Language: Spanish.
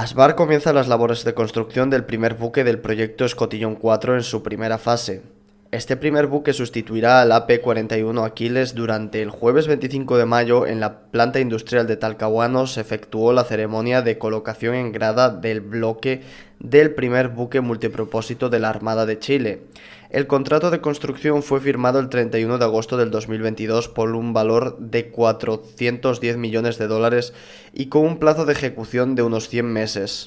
Asbar comienza las labores de construcción del primer buque del proyecto Escotillón 4 en su primera fase. Este primer buque sustituirá al AP-41 Aquiles durante el jueves 25 de mayo en la planta industrial de Talcahuano se efectuó la ceremonia de colocación en grada del bloque del primer buque multipropósito de la Armada de Chile. El contrato de construcción fue firmado el 31 de agosto del 2022 por un valor de 410 millones de dólares y con un plazo de ejecución de unos 100 meses.